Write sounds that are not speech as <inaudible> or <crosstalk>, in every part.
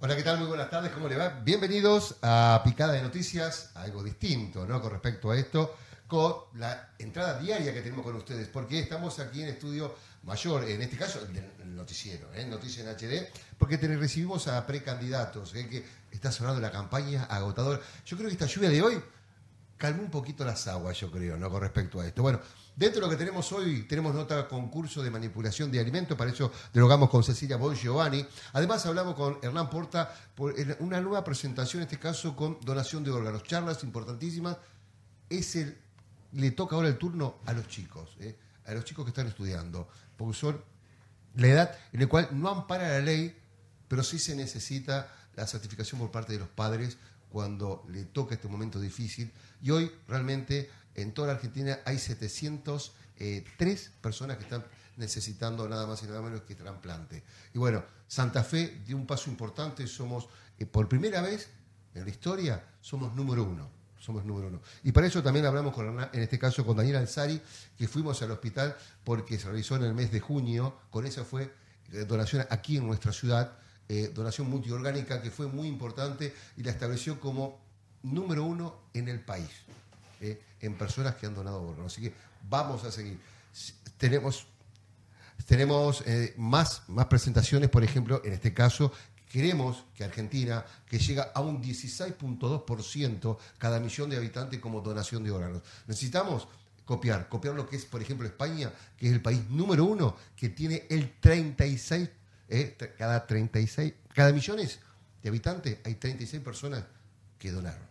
Hola, ¿qué tal? Muy buenas tardes, ¿cómo le va? Bienvenidos a Picada de Noticias, algo distinto, ¿no? Con respecto a esto, con la entrada diaria que tenemos con ustedes, porque estamos aquí en estudio mayor, en este caso el noticiero, ¿eh? Noticias en HD, porque recibimos a precandidatos, ¿eh? que está sonando la campaña agotadora. Yo creo que esta lluvia de hoy calmó un poquito las aguas, yo creo, ¿no? Con respecto a esto. Bueno. Dentro de lo que tenemos hoy, tenemos nota concurso de manipulación de alimentos, para eso dialogamos con Cecilia Bon Giovanni. Además, hablamos con Hernán Porta por una nueva presentación, en este caso con donación de órganos, charlas importantísimas. le toca ahora el turno a los chicos, eh, a los chicos que están estudiando, porque son la edad en la cual no ampara la ley, pero sí se necesita la certificación por parte de los padres cuando le toca este momento difícil. Y hoy realmente en toda la Argentina hay 703 eh, personas que están necesitando nada más y nada menos que trasplante. Y bueno, Santa Fe dio un paso importante, somos, eh, por primera vez en la historia, somos número uno. Somos número uno. Y para eso también hablamos con, en este caso con Daniel Alzari, que fuimos al hospital porque se realizó en el mes de junio, con esa fue eh, donación aquí en nuestra ciudad, donación multiorgánica que fue muy importante y la estableció como número uno en el país. Eh, en personas que han donado órganos. Así que vamos a seguir. Tenemos, tenemos eh, más, más presentaciones, por ejemplo, en este caso, queremos que Argentina, que llega a un 16.2% cada millón de habitantes como donación de órganos. Necesitamos copiar, copiar lo que es, por ejemplo, España, que es el país número uno, que tiene el 36, eh, cada 36, cada millones de habitantes hay 36 personas que donaron.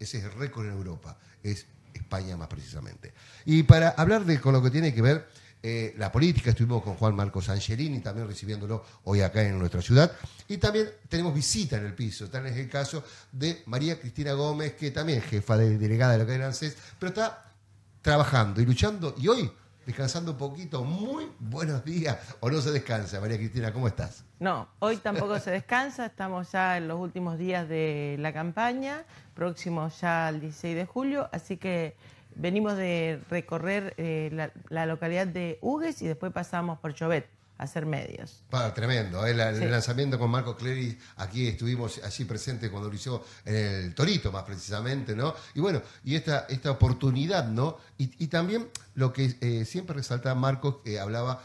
Ese es el récord en Europa, es España más precisamente. Y para hablar de, con lo que tiene que ver eh, la política, estuvimos con Juan Marcos Angelini, también recibiéndolo hoy acá en nuestra ciudad. Y también tenemos visita en el piso, tal es el caso de María Cristina Gómez, que también es jefa de, delegada de la cadena ANSES, pero está trabajando y luchando y hoy descansando un poquito. Muy buenos días. ¿O no se descansa, María Cristina? ¿Cómo estás? No, hoy tampoco se descansa. Estamos ya en los últimos días de la campaña, próximo ya al 16 de julio. Así que venimos de recorrer eh, la, localidad de Hugues y después pasamos por Chovet hacer medios. Para, tremendo. Eh, el, lanzamiento con Marcos Clery, aquí estuvimos allí presentes cuando lo hizo en el Torito, más precisamente, ¿no? Y bueno, y esta, esta oportunidad, ¿no? Y, también lo que eh, siempre resalta Marcos, que eh, hablaba,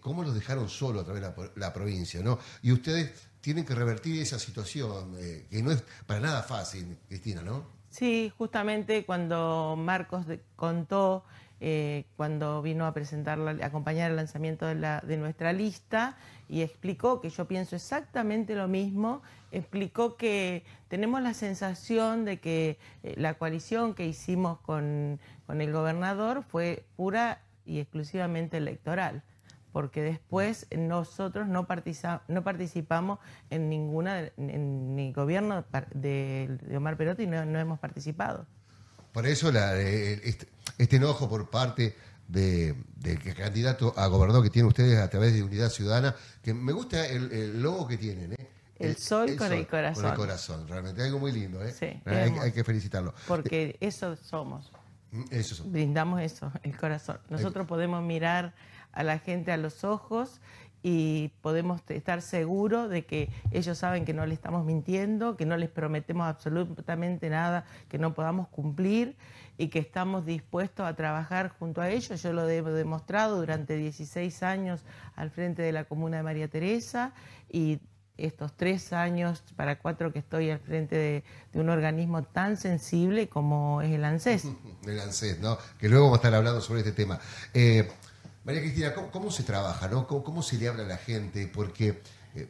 cómo los dejaron solos a través de la provincia, ¿no? Y ustedes tienen que revertir esa situación, que no es para nada fácil, Cristina, ¿no? Sí, justamente cuando Marcos contó eh, cuando vino a presentar, acompañar el lanzamiento de, la, de nuestra lista y explicó que yo pienso exactamente lo mismo, explicó que tenemos la sensación de que eh, la coalición que hicimos con, el gobernador fue pura y exclusivamente electoral porque después nosotros no, participamos en ninguna en el gobierno de, Omar Perotti no, hemos participado. Por eso la, eh, este, este enojo por parte del candidato a gobernador que tiene ustedes a través de Unidad Ciudadana, que me gusta el, logo que tienen, ¿eh? El, sol, con el corazón. Con el corazón, realmente algo muy lindo, ¿eh? hay, que felicitarlo. Porque eso somos. Mm, eso somos. Brindamos eso, el corazón. Nosotros podemos mirar a la gente a los ojos y podemos estar seguros de que ellos saben que no le estamos mintiendo, que no les prometemos absolutamente nada que no podamos cumplir y que estamos dispuestos a trabajar junto a ellos. Yo lo he demostrado durante 16 años al frente de la comuna de María Teresa y estos tres años para cuatro que estoy al frente de, un organismo tan sensible como es el ANSES. <laughs> El ANSES, ¿no? Que luego vamos a estar hablando sobre este tema. Eh, María Cristina, ¿cómo, se trabaja? ¿Cómo, se le habla a la gente? Porque eh,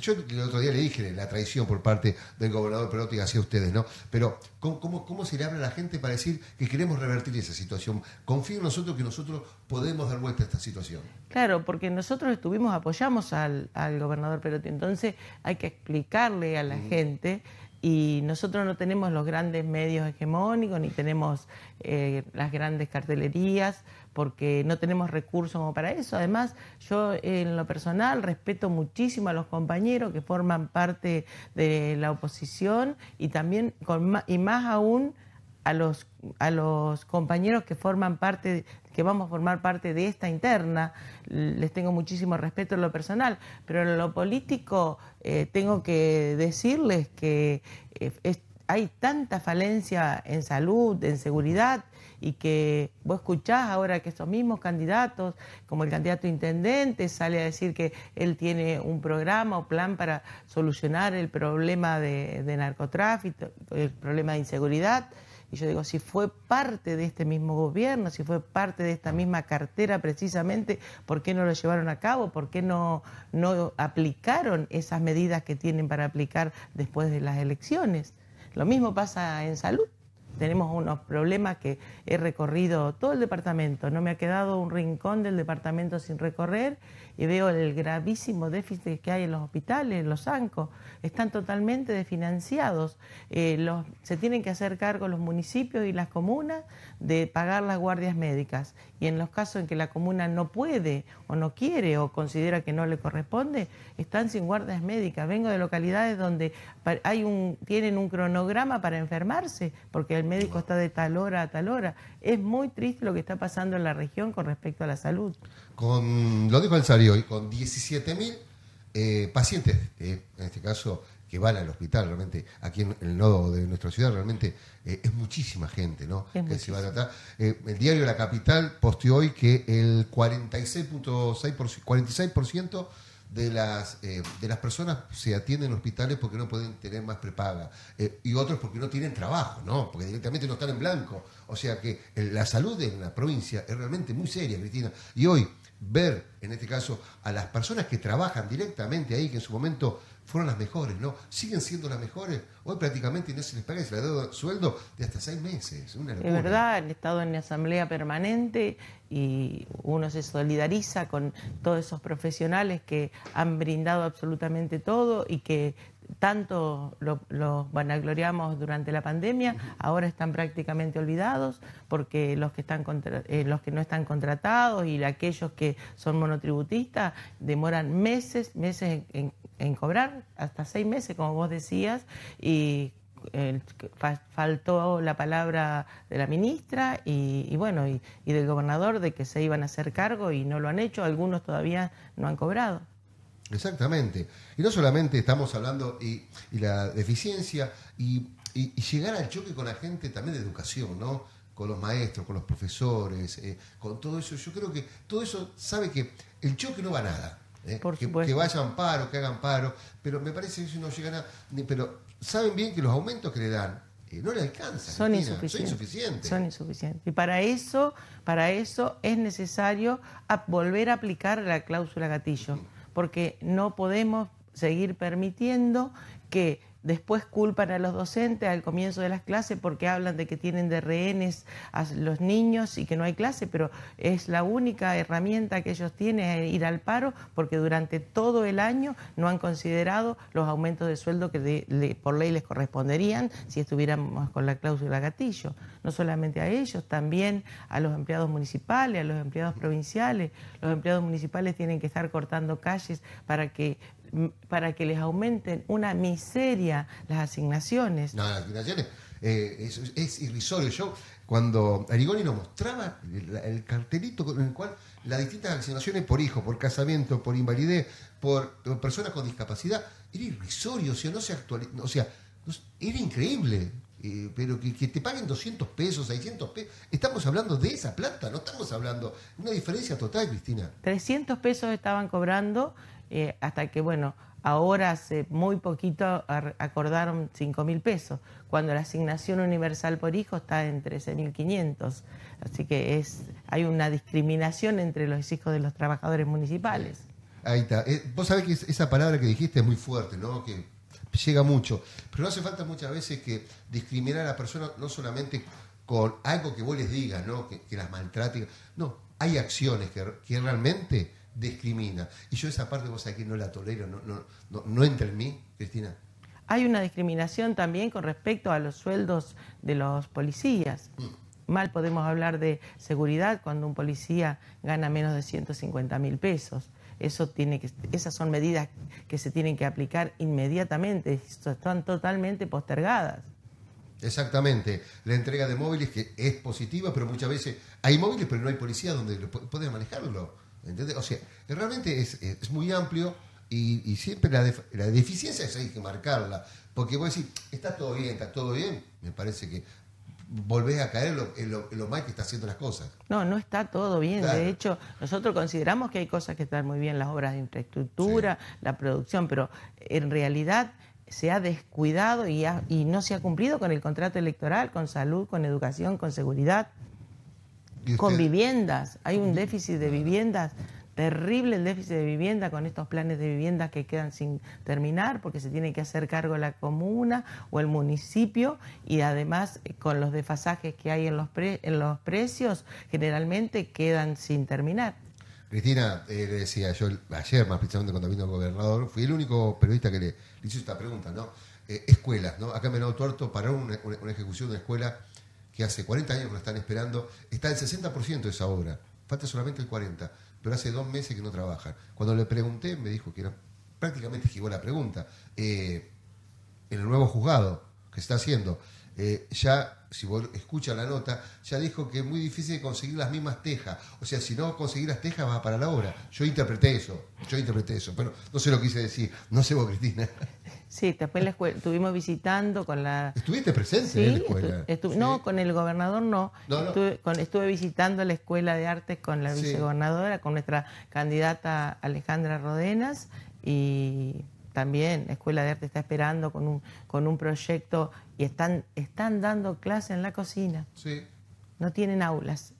yo el otro día le dije la traición por parte del gobernador Perotti hacia ustedes, ¿no? Pero ¿cómo, se le habla a la gente para decir que queremos revertir esa situación? Confío en nosotros que nosotros podemos dar vuelta a esta situación. Claro, porque nosotros estuvimos, apoyamos al, gobernador Perotti, entonces hay que explicarle a la gente y nosotros no tenemos los grandes medios hegemónicos ni tenemos eh, las grandes cartelerías porque no tenemos recursos como para eso. Además, yo en lo personal respeto muchísimo a los compañeros que forman parte de la oposición y también, y más aún, a los, a los compañeros que forman parte, que vamos a formar parte de esta interna. Les tengo muchísimo respeto en lo personal, pero en lo político eh, tengo que decirles que eh, hay tanta falencia en salud, en seguridad, y que vos escuchás ahora que estos mismos candidatos, como el candidato intendente, sale a decir que él tiene un programa o plan para solucionar el problema de, narcotráfico, el problema de inseguridad. Y yo digo, si fue parte de este mismo gobierno, si fue parte de esta misma cartera precisamente, ¿por qué no lo llevaron a cabo? ¿Por qué no, no aplicaron esas medidas que tienen para aplicar después de las elecciones? Lo mismo pasa en salud tenemos unos problemas que he recorrido todo el departamento, no me ha quedado un rincón del departamento sin recorrer y veo el gravísimo déficit que hay en los hospitales, en los bancos, están totalmente desfinanciados. Eh, los, se tienen que hacer cargo los municipios y las comunas de pagar las guardias médicas. Y en los casos en que la comuna no puede o no quiere o considera que no le corresponde, están sin guardias médicas. Vengo de localidades donde hay un, tienen un cronograma para enfermarse porque el médico está de tal hora a tal hora. Es muy triste lo que está pasando en la región con respecto a la salud con, lo dijo el Sario, hoy, con 17.000 eh, pacientes, en este caso, que van al hospital, realmente, aquí en el nodo de nuestra ciudad, realmente eh, es muchísima gente, ¿no? que se va a tratar. el diario La Capital posteó hoy que el 46.6%, 46% de las, eh, de las personas se atienden en hospitales porque no pueden tener más prepaga y otros porque no tienen trabajo, ¿no? Porque directamente no están en blanco. O sea que la salud en la provincia es realmente muy seria, Cristina. Y hoy ver, en este caso, a las personas que trabajan directamente ahí, que en su momento fueron las mejores, ¿no? Siguen siendo las mejores. Hoy prácticamente no se les paga, se les da sueldo de hasta seis meses. Es verdad, el Estado en la asamblea permanente y uno se solidariza con todos esos profesionales que han brindado absolutamente todo y que tanto los lo vanagloriamos durante la pandemia, ahora están prácticamente olvidados porque los que, están eh, los que no están contratados y aquellos que son monotributistas demoran meses, meses en, cobrar, hasta seis meses, como vos decías, y eh, faltó la palabra de la ministra y, bueno y del gobernador de que se iban a hacer cargo y no lo han hecho, algunos todavía no han cobrado. Exactamente. Y no solamente estamos hablando y, la deficiencia y, llegar al choque con la gente también de educación, ¿no? Con los maestros, con los profesores, eh, con todo eso. Yo creo que todo eso sabe que el choque no va a nada. ¿eh? Porque que, vayan paro, que hagan paro, pero me parece que eso no llega a. nada pero saben bien que los aumentos que le dan eh, no le alcanzan. Son insuficientes. son insuficientes. Y para eso, para eso es necesario volver a aplicar la cláusula gatillo porque no podemos seguir permitiendo que Después culpan a los docentes al comienzo de las clases porque hablan de que tienen de rehenes a los niños y que no hay clase, pero es la única herramienta que ellos tienen ir al paro porque durante todo el año no han considerado los aumentos de sueldo que por ley les corresponderían si estuviéramos con la cláusula gatillo. No solamente a ellos, también a los empleados municipales, a los empleados provinciales. Los empleados municipales tienen que estar cortando calles para que para que les aumenten una miseria las asignaciones. No, las asignaciones eh, es, irrisorio. Yo, cuando Arigoni nos mostraba el, cartelito con el cual las distintas asignaciones por hijo, por casamiento, por invalidez, por, personas con discapacidad, era irrisorio, o sea, no se actualizó, o sea, era increíble. Eh, pero que, te paguen 200 pesos, 600 pesos. Estamos hablando de esa plata, no estamos hablando. Una diferencia total, Cristina. 300 pesos estaban cobrando eh, hasta que, bueno, ahora hace muy poquito acordaron 5 mil pesos, cuando la asignación universal por hijo está en 13.500. Así que es, hay una discriminación entre los hijos de los trabajadores municipales. Ahí está. Eh, vos sabés que esa palabra que dijiste es muy fuerte, ¿no? llega mucho. Pero no hace falta muchas veces que discriminar a la persona no solamente con algo que vos les digas, ¿no? que, las maltrate. No, hay acciones que, realmente discrimina. Y yo esa parte vos aquí no la tolero, no, no, no, entra en mí, Cristina. Hay una discriminación también con respecto a los sueldos de los policías. Mm. Mal podemos hablar de seguridad cuando un policía gana menos de 150 mil pesos. Eso tiene que, esas son medidas que se tienen que aplicar inmediatamente, están totalmente postergadas. Exactamente, la entrega de móviles que es positiva, pero muchas veces hay móviles, pero no hay policía donde pueden manejarlo. O sea, realmente es, muy amplio y, siempre la, deficiencia es hay que marcarla. Porque a decir está todo bien, está todo bien. Me parece que volvés a caer lo, lo, mal que está haciendo las cosas. No, no está todo bien. De hecho, nosotros consideramos que hay cosas que están muy bien, las obras de infraestructura, la producción, pero en realidad se ha descuidado y, y no se ha cumplido con el contrato electoral, con salud, con educación, con seguridad, con viviendas. Hay un déficit de viviendas terrible el déficit de vivienda con estos planes de vivienda que quedan sin terminar porque se tiene que hacer cargo la comuna o el municipio y además eh, con los desfasajes que hay en los, en los precios generalmente quedan sin terminar. Cristina, eh, le decía yo ayer más precisamente cuando vino el gobernador, fui el único periodista que le, hizo esta pregunta, ¿no? Eh, escuelas, ¿no? Acá en Venado Tuerto pararon una, ejecución de una escuela que hace 40 años que lo están esperando, está el 60% de esa obra falta solamente el 40, pero hace dos meses que no trabajan. Cuando le pregunté, me dijo que era, prácticamente gigó la pregunta, en eh, el nuevo juzgado que se está haciendo, eh, ya si vos escuchas la nota, ya dijo que es muy difícil conseguir las mismas tejas. O sea, si no conseguís las tejas, va para la obra. Yo interpreté eso, yo interpreté eso, pero no sé lo que quise decir. No sé vos, Cristina. Sí, después la escuela, estuvimos visitando con la... ¿Estuviste presente en la escuela? No, con el gobernador no. Estuve, visitando la escuela de artes con la vicegobernadora, con nuestra candidata Alejandra Rodenas y también, la Escuela de Arte está esperando con un, con un proyecto y están, están dando clase en la cocina. Sí. No tienen aulas.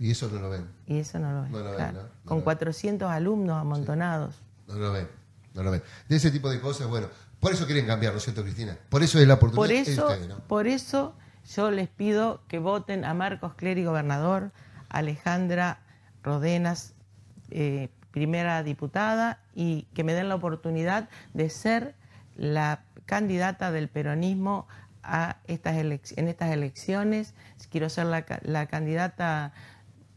Y eso no lo ven. Y eso no lo ven. con 400 alumnos amontonados. No lo ven, no lo ven. De ese tipo de cosas, bueno, por eso quieren cambiar, ¿no es cierto, Cristina? Por eso es la oportunidad. Por eso, por eso yo les pido que voten a Marcos Clery, gobernador, Alejandra Rodenas, eh, primera diputada y que me den la oportunidad de ser la candidata del peronismo a estas en estas elecciones. Quiero ser la, candidata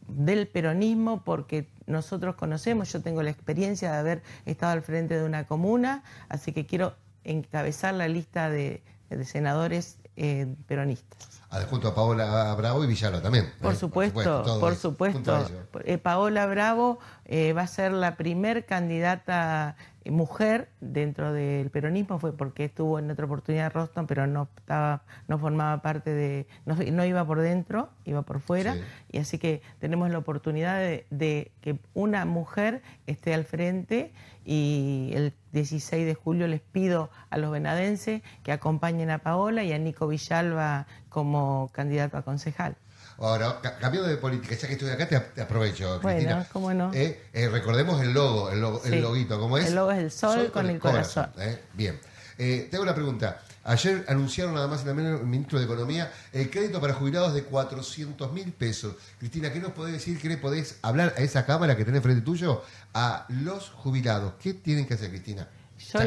del peronismo porque nosotros conocemos, yo tengo la experiencia de haber estado al frente de una comuna, así que quiero encabezar la lista de, senadores eh, peronistas. Junto a Paola Bravo y Villalba también. ¿eh? Por supuesto, por supuesto. Eh, Paola Bravo eh, va a ser la primer candidata mujer dentro del peronismo, fue porque estuvo en otra oportunidad Roston, pero no estaba, no formaba parte de, no, iba por dentro, iba por fuera, y así que tenemos la oportunidad de, de que una mujer esté al frente y el 16 de julio les pido a los venadenses que acompañen a Paola y a Nico Villalba, como candidato a concejal. Ahora, cambiando de política, ya que estoy acá, te aprovecho, Cristina. Bueno, cómo no. Eh, eh, recordemos el logo, el, logo, loguito, ¿cómo es? El logo es el sol, con, el corazón. ¿eh? Bien. tengo una pregunta. Ayer anunciaron nada más y el ministro de Economía el crédito para jubilados de 400 mil pesos. Cristina, ¿qué nos podés decir? ¿Qué le podés hablar a esa cámara que tenés frente tuyo? A los jubilados. ¿Qué tienen que hacer, Cristina? Yo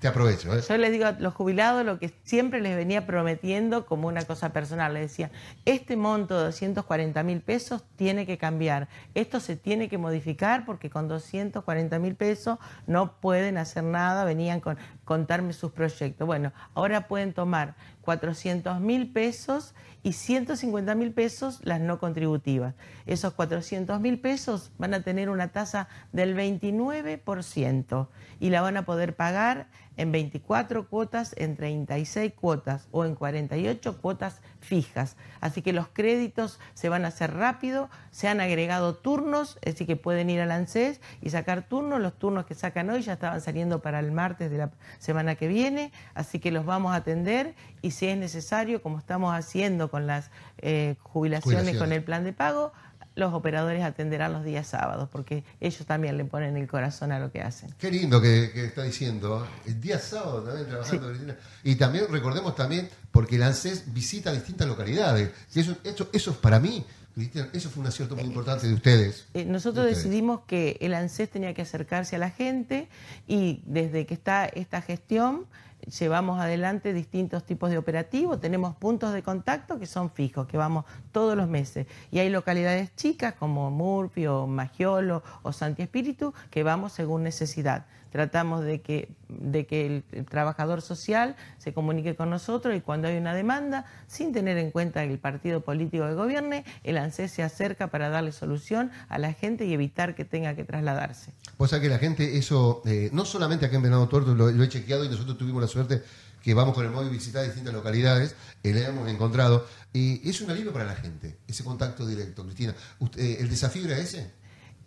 te aprovecho. ¿eh? les digo a los jubilados lo que siempre les venía prometiendo como una cosa personal. Les decía, este monto de 240 mil pesos tiene que cambiar. Esto se tiene que modificar porque con 240 mil pesos no pueden hacer nada. Venían con contarme sus proyectos. Bueno, ahora pueden tomar 400 mil pesos y 150 mil pesos las no contributivas. Esos 400 mil pesos van a tener una tasa del 29% y la van a poder pagar en 24 cuotas, en 36 cuotas o en 48 cuotas fijas. Así que los créditos se van a hacer rápido, se han agregado turnos, así que pueden ir al ANSES y sacar turnos. Los turnos que sacan hoy ya estaban saliendo para el martes de la semana que viene, así que los vamos a atender y si es necesario, como estamos haciendo con las eh, jubilaciones con el plan de pago, los operadores atenderán los días sábados, porque ellos también le ponen el corazón a lo que hacen. Qué lindo que, está diciendo. ¿eh? El día sábado también trabajando, Cristina. Y también recordemos también, porque el ANSES visita distintas localidades. eso, es para mí. Cristina, eso fue un acierto muy eh, importante de ustedes. Eh, nosotros decidimos que el ANSES tenía que acercarse a la gente y desde que está esta gestión llevamos adelante distintos tipos de operativos, tenemos puntos de contacto que son fijos, que vamos todos los meses. Y hay localidades chicas como Murphy o Magiolo o Santi Espíritu que vamos según necesidad tratamos de que, de que el, trabajador social se comunique con nosotros y cuando hay una demanda, sin tener en cuenta el partido político que gobierne, el ANSES se acerca para darle solución a la gente y evitar que tenga que trasladarse. Pues sea que la gente, eso, eh, no solamente aquí en Venado Tuerto, lo, he chequeado y nosotros tuvimos la suerte que vamos con el móvil a visitar distintas localidades, eh, le hemos encontrado. y es un alivio para la gente, ese contacto directo, Cristina. Usted, eh, ¿El desafío era ese?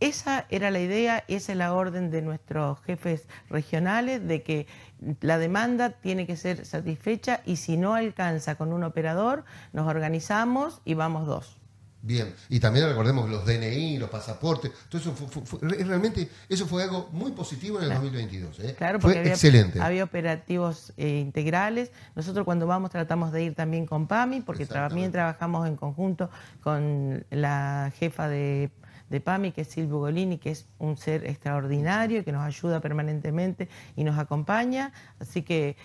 Esa era la idea, esa es la orden de nuestros jefes regionales, de que la demanda tiene que ser satisfecha y si no alcanza con un operador, nos organizamos y vamos dos. Bien, y también recordemos los DNI, los pasaportes, todo eso fue, realmente eso fue algo muy positivo en el 2022. Claro, ¿eh? porque había, excelente. Había operativos eh, integrales. Nosotros cuando vamos tratamos de ir también con PAMI, porque también trabajamos en conjunto con la jefa de de PAMI, que es Silvio Golini, que es un ser extraordinario, que nos ayuda permanentemente y nos acompaña. Así que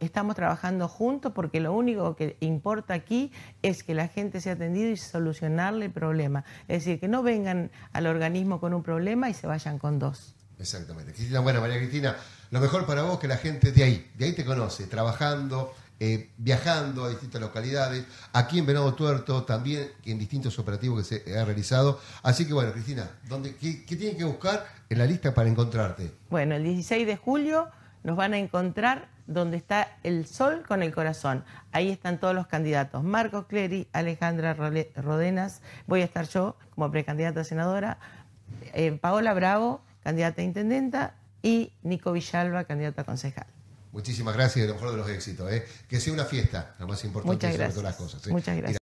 estamos trabajando juntos porque lo único que importa aquí es que la gente sea atendida y solucionarle el problema. Es decir, que no vengan al organismo con un problema y se vayan con dos. Exactamente. Cristina, bueno, María Cristina, lo mejor para vos que la gente de ahí, de ahí te conoce, trabajando, eh, viajando a distintas localidades, aquí en Venado Tuerto, también en distintos operativos que se ha realizado. Así que bueno, Cristina, qué, tienen que buscar en la lista para encontrarte? Bueno, el 16 de julio nos van a encontrar donde está el sol con el corazón. Ahí están todos los candidatos. Marcos Clery, Alejandra Rodenas, voy a estar yo como precandidata a senadora, eh, Paola Bravo, candidata a intendenta, y Nico Villalba, candidata a concejal. Muchísimas gracias y lo mejor de los éxitos. ¿eh? Que sea una fiesta, lo más importante sobre todas las cosas. ¿eh? Muchas gracias.